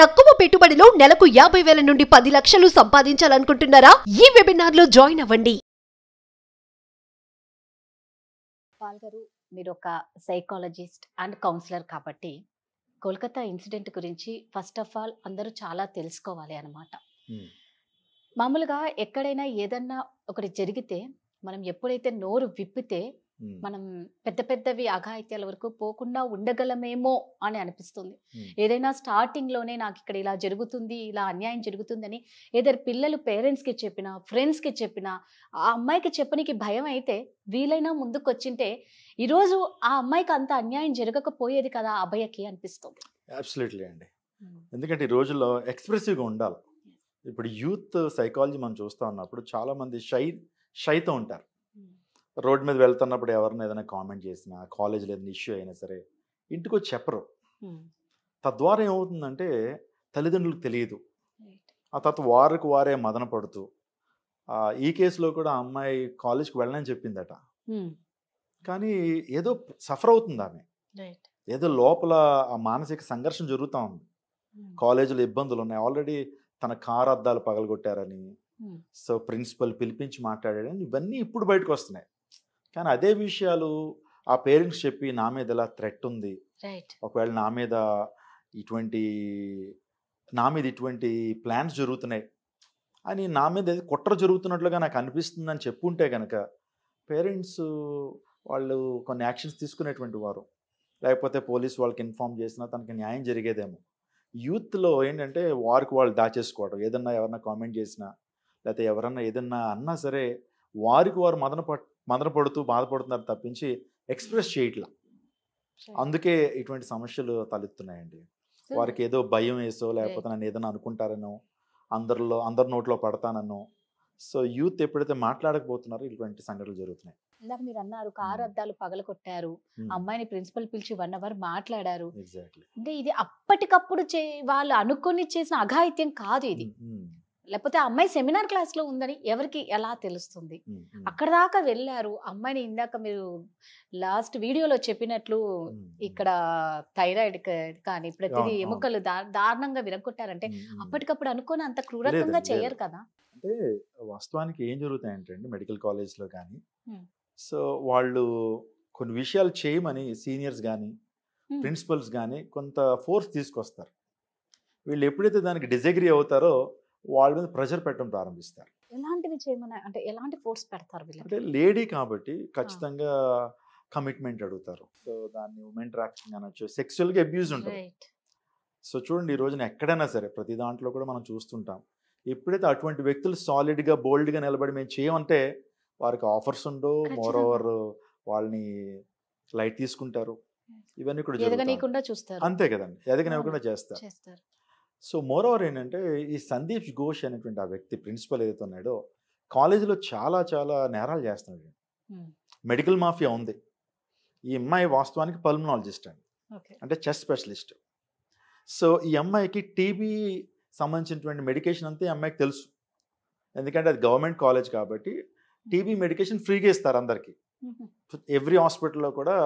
తక్కువ పెట్టుబడిలో నెలకు యాభై వేల నుండి పది లక్షలు సంపాదించాలనుకుంటున్నారా ఈ వెబినార్ లో జాయిన్ అవ్వండి పాల్ మీరు ఒక సైకాలజిస్ట్ అండ్ కౌన్సిలర్ కాబట్టి కోల్కతా ఇన్సిడెంట్ గురించి ఫస్ట్ ఆఫ్ ఆల్ అందరూ చాలా తెలుసుకోవాలి అనమాట మామూలుగా ఎక్కడైనా ఏదన్నా ఒకటి జరిగితే మనం ఎప్పుడైతే నోరు విప్పితే మనం పెద్ద పెద్దవి అఘాయిత్యాల వరకు పోకుండా ఉండగలమేమో అని అనిపిస్తుంది ఏదైనా స్టార్టింగ్ లోనే నాకు ఇక్కడ ఇలా జరుగుతుంది ఇలా అన్యాయం జరుగుతుందని ఏదైనా పిల్లలు పేరెంట్స్కి చెప్పినా ఫ్రెండ్స్కి చెప్పినా ఆ అమ్మాయికి చెప్పనికి భయం అయితే వీలైనా ముందుకు వచ్చింటే ఈరోజు ఆ అమ్మాయికి అంత అన్యాయం జరగకపోయేది కదా అభయకి అనిపిస్తుంది అబ్సల్యూట్లీ అండి ఎందుకంటే ఈ రోజుల్లో ఎక్స్ప్రెసివ్గా ఉండాలి ఇప్పుడు యూత్ సైకాలజీ మనం చూస్తూ ఉన్నప్పుడు చాలామంది షై షైతో ఉంటారు రోడ్ మీద వెళ్తున్నప్పుడు ఎవరిని ఏదైనా కామెంట్ చేసినా కాలేజ్లో ఏదైనా ఇష్యూ అయినా సరే ఇంటికి వచ్చి చెప్పరు తద్వారా ఏమవుతుందంటే తల్లిదండ్రులకు తెలియదు ఆ తర్వాత వారికి వారే మదన పడుతూ ఈ కేసులో కూడా అమ్మాయి కాలేజ్కి వెళ్ళనని చెప్పిందట కానీ ఏదో సఫర్ అవుతుంది ఆమె ఏదో లోపల ఆ మానసిక సంఘర్షణ జరుగుతూ ఉంది కాలేజీలో ఇబ్బందులు ఉన్నాయి ఆల్రెడీ తన కారు అద్దాలు పగలగొట్టారని సో ప్రిన్సిపల్ పిలిపించి మాట్లాడాడని ఇవన్నీ ఇప్పుడు బయటకు వస్తున్నాయి కానీ అదే విషయాలు ఆ పేరెంట్స్ చెప్పి నా మీద ఇలా థ్రెట్ ఉంది ఒకవేళ నా మీద ఇటువంటి నా మీద ఇటువంటి ప్లాన్స్ జరుగుతున్నాయి అని నా మీద కుట్ర జరుగుతున్నట్లుగా నాకు అనిపిస్తుంది అని చెప్పుంటే కనుక పేరెంట్స్ వాళ్ళు కొన్ని యాక్షన్స్ తీసుకునేటువంటి వారు లేకపోతే పోలీస్ వాళ్ళకి ఇన్ఫామ్ చేసినా తనకి న్యాయం జరిగేదేమో యూత్లో ఏంటంటే వారికి వాళ్ళు దాచేసుకోవడం ఏదన్నా ఎవరన్నా కామెంట్ చేసినా లేకపోతే ఎవరన్నా ఏదన్నా అన్నా సరే వారికి వారు మదన మందరపడుతూ బాధపడుతున్నారు తప్పించి ఎక్స్ప్రెస్ చేయట్లా అందుకే ఇటువంటి సమస్యలు తలెత్తున్నాయండి వారికి ఏదో భయం వేసో లేకపోతే నన్ను ఏదైనా అనుకుంటారనో అందరిలో అందరి నోట్లో పడతాననో సో యూత్ ఎప్పుడైతే మాట్లాడకపోతున్నారో ఇటువంటి సంఘటనలు జరుగుతున్నాయి ఇందాక మీరు అన్నారు కారు అద్దాలు పగల కొట్టారు అమ్మాయిని ప్రిన్సిపల్ పిలిచి వన్ అవర్ మాట్లాడారు అంటే ఇది అప్పటికప్పుడు వాళ్ళు అనుకుని చేసిన అఘాయిత్యం కాదు ఇది లేకపోతే ఆ అమ్మాయి సెమినార్ క్లాస్లో ఉందని ఎవరికి ఎలా తెలుస్తుంది అక్కడ దాకా వెళ్ళారు అమ్మాయిని ఇందాక మీరు లాస్ట్ వీడియోలో చెప్పినట్లు ఇక్కడ థైరాయిడ్ కానీ ప్రతిదీ ఎముకలు దారుణంగా విరగొట్టారంటే అప్పటికప్పుడు అనుకోని అంత క్రూరంగా చేయరు కదా అంటే వాస్తవానికి ఏం జరుగుతాయంటే మెడికల్ కాలేజ్లో కానీ సో వాళ్ళు కొన్ని విషయాలు చేయమని సీనియర్స్ కానీ ప్రిన్సిపల్స్ కానీ కొంత ఫోర్స్ తీసుకొస్తారు వీళ్ళు ఎప్పుడైతే దానికి డిజగ్రీ అవుతారో వాళ్ళ మీద ప్రెషర్ పెట్టడం ప్రారంభిస్తారు ఎలాంటివి చేయమని అంటే ఎలాంటి ఫోర్స్ పెడతారు అంటే లేడీ కాబట్టి ఖచ్చితంగా కమిట్మెంట్ అడుగుతారు సో దాన్ని ఉమెన్ ట్రాఫికింగ్ అనొచ్చు సెక్సువల్గా అబ్యూజ్ ఉంటుంది సో చూడండి ఈ రోజున ఎక్కడైనా సరే ప్రతి దాంట్లో కూడా మనం చూస్తుంటాం ఎప్పుడైతే అటువంటి వ్యక్తులు సాలిడ్గా బోల్డ్గా నిలబడి మేము చేయమంటే వారికి ఆఫర్స్ ఉండో మోర్ ఓవర్ వాళ్ళని లైట్ తీసుకుంటారు ఇవన్నీ కూడా చూస్తారు అంతే కదండి ఎదగనివ్వకుండా చేస్తారు సో మోర్ ఓవర్ ఏంటంటే ఈ సందీప్ ఘోష్ అనేటువంటి ఆ వ్యక్తి ప్రిన్సిపల్ ఏదైతే ఉన్నాడో కాలేజీలో చాలా చాలా నేరాలు చేస్తున్నాడు మెడికల్ మాఫియా ఉంది ఈ అమ్మాయి వాస్తవానికి పల్మనాలజిస్ట్ అండి అంటే చెస్ స్పెషలిస్ట్ సో ఈ అమ్మాయికి టీబీ సంబంధించినటువంటి మెడికేషన్ అంతా ఈ అమ్మాయికి తెలుసు ఎందుకంటే అది గవర్నమెంట్ కాలేజ్ కాబట్టి టీబీ మెడికేషన్ ఫ్రీగా ఇస్తారు అందరికీ ఎవ్రీ హాస్పిటల్లో కూడా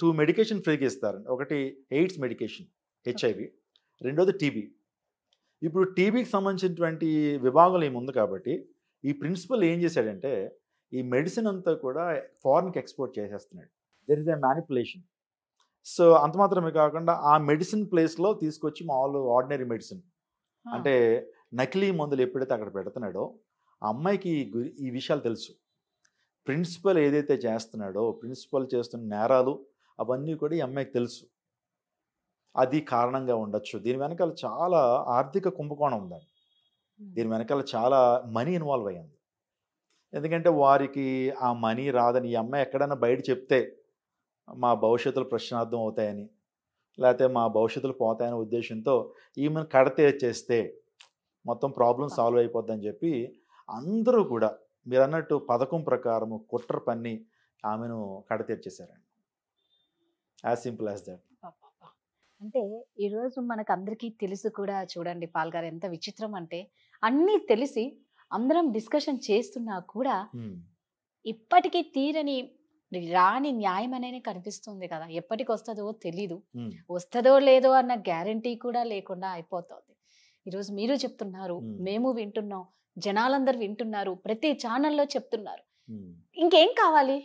టూ మెడికేషన్ ఫ్రీగా ఇస్తారండి ఒకటి ఎయిడ్స్ మెడికేషన్ హెచ్ఐవి రెండోది టీబీ ఇప్పుడు టీబీకి సంబంధించినటువంటి విభాగాలు ఏమి ఉంది కాబట్టి ఈ ప్రిన్సిపల్ ఏం చేశాడంటే ఈ మెడిసిన్ అంతా కూడా ఫారిన్కి ఎక్స్పోర్ట్ చేసేస్తున్నాడు there is a manipulation so అంత మాత్రమే కాకుండా ఆ మెడిసిన్ ప్లేస్లో తీసుకొచ్చి మామూలు ఆర్డినరీ మెడిసిన్ అంటే నకిలీ మందులు ఎప్పుడైతే అక్కడ పెడుతున్నాడో ఆ అమ్మాయికి ఈ విషయాలు తెలుసు ప్రిన్సిపల్ ఏదైతే చేస్తున్నాడో ప్రిన్సిపల్ చేస్తున్న నేరాలు అవన్నీ కూడా ఈ అమ్మాయికి తెలుసు అది కారణంగా ఉండొచ్చు దీని వెనకాల చాలా ఆర్థిక కుంభకోణం ఉందండి దీని వెనకాల చాలా మనీ ఇన్వాల్వ్ అయ్యింది ఎందుకంటే వారికి ఆ మనీ రాదని ఈ అమ్మాయి ఎక్కడైనా బయట చెప్తే మా భవిష్యత్తులు ప్రశ్నార్థం అవుతాయని లేకపోతే మా భవిష్యత్తులు పోతాయనే ఉద్దేశంతో ఈమెను కడతే చేస్తే మొత్తం ప్రాబ్లం సాల్వ్ అయిపోద్దని చెప్పి అందరూ కూడా మీరు అన్నట్టు పథకం ప్రకారం కుట్ర పన్ని ఆమెను కడతీర్చేశారండి యాజ్ సింపుల్ యాజ్ దట్ అంటే ఈరోజు మనకు అందరికీ తెలుసు కూడా చూడండి పాల్గారు ఎంత విచిత్రం అంటే అన్నీ తెలిసి అందరం డిస్కషన్ చేస్తున్నా కూడా ఇప్పటికీ తీరని రాని న్యాయం అనేది కనిపిస్తుంది కదా ఎప్పటికి వస్తుందో తెలీదు వస్తుందో లేదో అన్న గ్యారంటీ కూడా లేకుండా అయిపోతుంది ఈరోజు మీరు చెప్తున్నారు మేము వింటున్నాం జనాలందరూ వింటున్నారు ప్రతి ఛానల్లో చెప్తున్నారు ఇంకేం కావాలి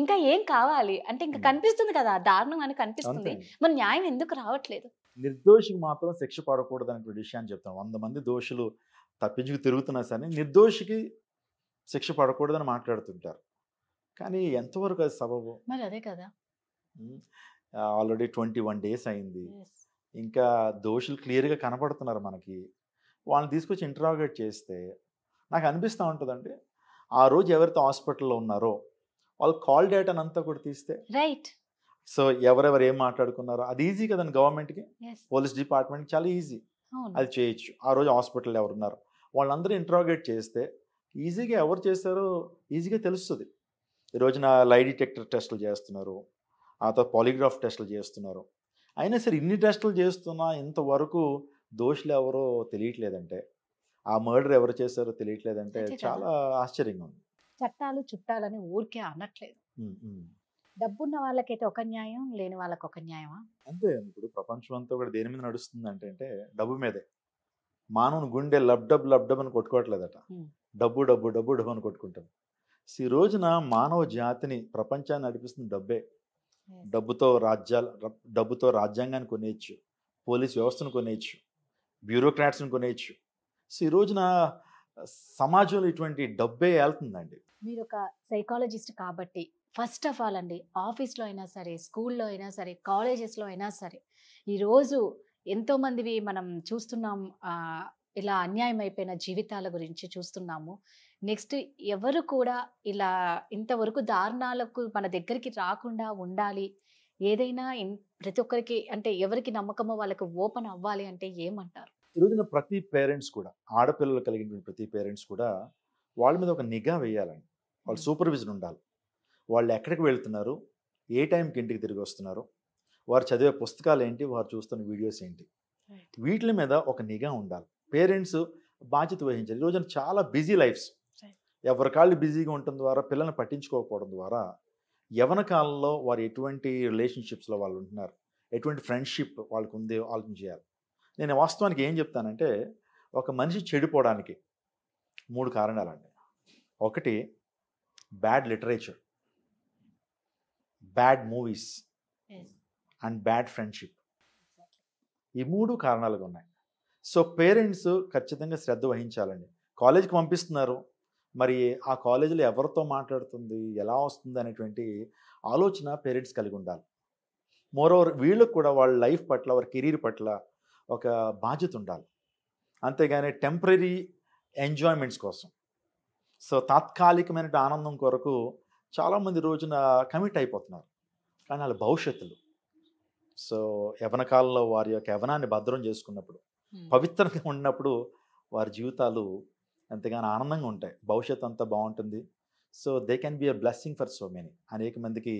ఇంకా ఏం కావాలి అంటే ఇంకా కనిపిస్తుంది కదా దారుణం అని కనిపిస్తుంది మన న్యాయం ఎందుకు రావట్లేదు నిర్దోషికి మాత్రం శిక్ష పడకూడదు అనే విషయాన్ని చెప్తాను వంద మంది దోషులు తప్పించుకు తిరుగుతున్నా సరే నిర్దోషికి శిక్ష పడకూడదని మాట్లాడుతుంటారు కానీ ఎంతవరకు అది సబబు మరి అదే కదా ఆల్రెడీ ట్వంటీ వన్ డేస్ అయింది ఇంకా దోషులు క్లియర్గా కనపడుతున్నారు మనకి వాళ్ళని తీసుకొచ్చి ఇంటరాగేట్ చేస్తే నాకు అనిపిస్తూ ఉంటుందండి ఆ రోజు ఎవరితో హాస్పిటల్లో ఉన్నారో వాళ్ళు కాల్ డేటాను అంతా కూడా తీస్తే రైట్ సో ఎవరెవరు ఏం మాట్లాడుకున్నారో అది ఈజీ కదండి గవర్నమెంట్కి పోలీస్ డిపార్ట్మెంట్ చాలా ఈజీ అది చేయొచ్చు ఆ రోజు హాస్పిటల్ ఎవరున్నారు వాళ్ళందరూ ఇంట్రాగేట్ చేస్తే ఈజీగా ఎవరు చేస్తారో ఈజీగా తెలుస్తుంది ఈ రోజున లై డిటెక్టర్ టెస్టులు చేస్తున్నారు ఆ తర్వాత పాలిగ్రాఫ్ టెస్టులు చేస్తున్నారు అయినా సరే ఇన్ని టెస్టులు చేస్తున్నా ఇంతవరకు దోషులు ఎవరో తెలియట్లేదంటే ఆ మర్డర్ ఎవరు చేశారో తెలియట్లేదంటే చాలా ఆశ్చర్యంగా ఉంది చట్టాలు చుట్టాలని ఊరికే అనట్లేదు డబ్బున్న వాళ్ళకైతే ఒక న్యాయం లేని వాళ్ళకి ఒక న్యాయమా అంతే ఇప్పుడు ప్రపంచం అంతా కూడా దేని మీద నడుస్తుంది అంటే డబ్బు మీదే మానవుని గుండె లబ్డబ్ లబ్డబ్ అని కొట్టుకోవట్లేదట డబ్బు డబ్బు డబ్బు డబ్బు అని కొట్టుకుంటుంది ఈ రోజున మానవ జాతిని ప్రపంచాన్ని నడిపిస్తున్న డబ్బే డబ్బుతో రాజ్యాలు డబ్బుతో రాజ్యాంగాన్ని కొనేయచ్చు పోలీస్ వ్యవస్థను కొనేయచ్చు బ్యూరోక్రాట్స్ని కొనేయచ్చు సో ఈ రోజున సమాజంలో ఇటువంటి డబ్బే వెళ్తుందండి మీరు ఒక సైకాలజిస్ట్ కాబట్టి ఫస్ట్ ఆఫ్ ఆల్ అండి ఆఫీస్లో అయినా సరే స్కూల్లో అయినా సరే కాలేజెస్లో అయినా సరే ఈరోజు ఎంతోమందివి మనం చూస్తున్నాం ఇలా అన్యాయం అయిపోయిన జీవితాల గురించి చూస్తున్నాము నెక్స్ట్ ఎవరు కూడా ఇలా ఇంతవరకు దారుణాలకు మన దగ్గరికి రాకుండా ఉండాలి ఏదైనా ప్రతి ఒక్కరికి అంటే ఎవరికి నమ్మకమో వాళ్ళకు ఓపెన్ అవ్వాలి అంటే ఏమంటారు ఈరోజున ప్రతి పేరెంట్స్ కూడా ఆడపిల్లలు కలిగినటువంటి ప్రతి పేరెంట్స్ కూడా వాళ్ళ మీద ఒక నిఘా వేయాలని వాళ్ళు సూపర్విజన్ ఉండాలి వాళ్ళు ఎక్కడికి వెళ్తున్నారు ఏ టైంకి ఇంటికి తిరిగి వస్తున్నారు వారు చదివే పుస్తకాలు ఏంటి వారు చూస్తున్న వీడియోస్ ఏంటి వీటి మీద ఒక నిఘా ఉండాలి పేరెంట్స్ బాధ్యత వహించాలి ఈరోజున చాలా బిజీ లైఫ్స్ ఎవరి కాళ్ళు బిజీగా ఉండటం ద్వారా పిల్లల్ని పట్టించుకోకపోవడం ద్వారా యవన కాలంలో వారు ఎటువంటి రిలేషన్షిప్స్లో వాళ్ళు ఉంటున్నారు ఎటువంటి ఫ్రెండ్షిప్ వాళ్ళకు ఉందో ఆలోచన చేయాలి నేను వాస్తవానికి ఏం చెప్తానంటే ఒక మనిషి చెడిపోవడానికి మూడు కారణాలండి ఒకటి bad literature bad movies and bad friendship ఈ మూడు కారణాలుగా ఉన్నాయి సో పేరెంట్స్ ఖచ్చితంగా శ్రద్ధ వహించాలండి కాలేజ్కి పంపిస్తున్నారు మరి ఆ కాలేజీలో ఎవరితో మాట్లాడుతుంది ఎలా వస్తుంది అనేటువంటి ఆలోచన పేరెంట్స్ కలిగి ఉండాలి మోరోవర్ వీళ్ళకు కూడా వాళ్ళ లైఫ్ పట్ల వారి కెరీర్ పట్ల ఒక బాధ్యత ఉండాలి అంతేగాని టెంపరీ ఎంజాయ్మెంట్స్ కోసం సో తాత్కాలికమైన ఆనందం కొరకు చాలామంది రోజున కమిట్ అయిపోతున్నారు కానీ వాళ్ళ భవిష్యత్తులు సో యవన కాలంలో వారి యొక్క యవనాన్ని భద్రం చేసుకున్నప్పుడు పవిత్రంగా ఉన్నప్పుడు వారి జీవితాలు ఎంతగానో ఆనందంగా ఉంటాయి భవిష్యత్ అంతా బాగుంటుంది so they can be a blessing for so many అనేక మందికి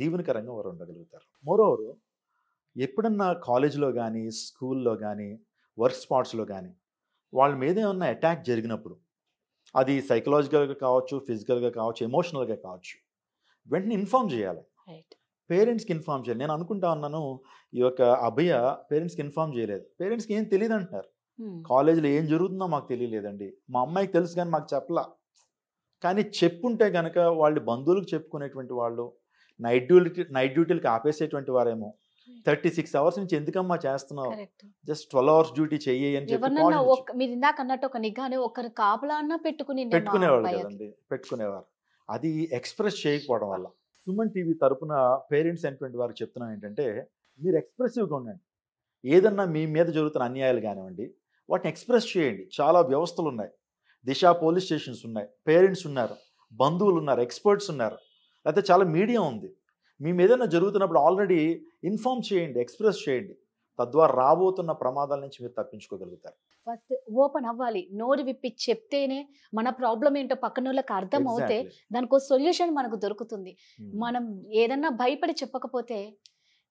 దీవెనకరంగా వారు ఉండగలుగుతారు మోరోవరు ఎప్పుడన్నా కాలేజీలో కానీ స్కూల్లో కానీ వర్క్ స్పాట్స్లో కానీ వాళ్ళ మీద ఏమన్నా అటాక్ జరిగినప్పుడు అది సైకలాజికల్గా కావచ్చు ఫిజికల్గా కావచ్చు ఎమోషనల్గా కావచ్చు వెంటనే ఇన్ఫామ్ చేయాలి పేరెంట్స్కి ఇన్ఫామ్ చేయాలి నేను అనుకుంటా ఉన్నాను ఈ యొక్క అభయ పేరెంట్స్కి ఇన్ఫామ్ చేయలేదు పేరెంట్స్కి ఏం తెలియదు అంటారు కాలేజీలో ఏం జరుగుతుందో మాకు తెలియలేదండి మా అమ్మాయికి తెలుసు కానీ మాకు చెప్పలా కానీ చెప్పుంటే కనుక వాళ్ళు బంధువులకు చెప్పుకునేటువంటి వాళ్ళు నైట్ డ్యూటీ నైట్ డ్యూటీలకు ఆపేసేటువంటి వారేమో థర్టీ సిక్స్ అవర్స్ నుంచి ఎందుకమ్మా చేస్తున్నావు జస్ట్ ట్వెల్వ్ అవర్స్ డ్యూటీ చెయ్యి అని చెప్పి మీరు ఇందాక అన్నట్టు ఒక నిఘాని ఒకరు కాపలా అన్న పెట్టుకుని పెట్టుకునేవాళ్ళు కదండి పెట్టుకునేవారు అది ఎక్స్ప్రెస్ చేయకపోవడం వల్ల హ్యూమన్ టీవీ తరపున పేరెంట్స్ అనేటువంటి వారికి చెప్తున్నాం ఏంటంటే మీరు ఎక్స్ప్రెసివ్గా ఉండండి ఏదన్నా మీ మీద జరుగుతున్న అన్యాయాలు కానివ్వండి వాటిని ఎక్స్ప్రెస్ చేయండి చాలా వ్యవస్థలు ఉన్నాయి దిశ పోలీస్ స్టేషన్స్ ఉన్నాయి పేరెంట్స్ ఉన్నారు బంధువులు ఉన్నారు ఎక్స్పర్ట్స్ ఉన్నారు లేకపోతే చాలా మీడియా ఉంది మీ ఏదైనా జరుగుతున్నప్పుడు ఆల్రెడీ ఇన్ఫామ్ చేయండి ఎక్స్ప్రెస్ చేయండి తద్వారా రాబోతున్న ప్రమాదాల నుంచి మీరు తప్పించుకోగలుగుతారు ఫస్ట్ ఓపెన్ అవ్వాలి నోరు విప్పి చెప్తేనే మన ప్రాబ్లం ఏంటో పక్కన వాళ్ళకి అర్థం అవుతే దానికి సొల్యూషన్ మనకు దొరుకుతుంది మనం ఏదన్నా భయపడి చెప్పకపోతే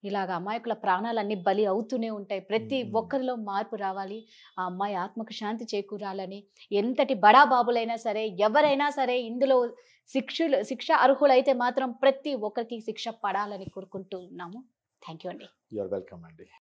ఇలాగ అమాయకుల ప్రాణాలన్నీ బలి అవుతూనే ఉంటాయి ప్రతి ఒక్కరిలో మార్పు రావాలి ఆ అమ్మాయి ఆత్మకు శాంతి చేకూరాలని ఎంతటి బడా బాబులైనా సరే ఎవరైనా సరే ఇందులో శిక్షలు శిక్ష అర్హులైతే మాత్రం ప్రతి ఒక్కరికి శిక్ష పడాలని కోరుకుంటున్నాము థ్యాంక్ యూ అండి యూఆర్ వెల్కమ్ అండి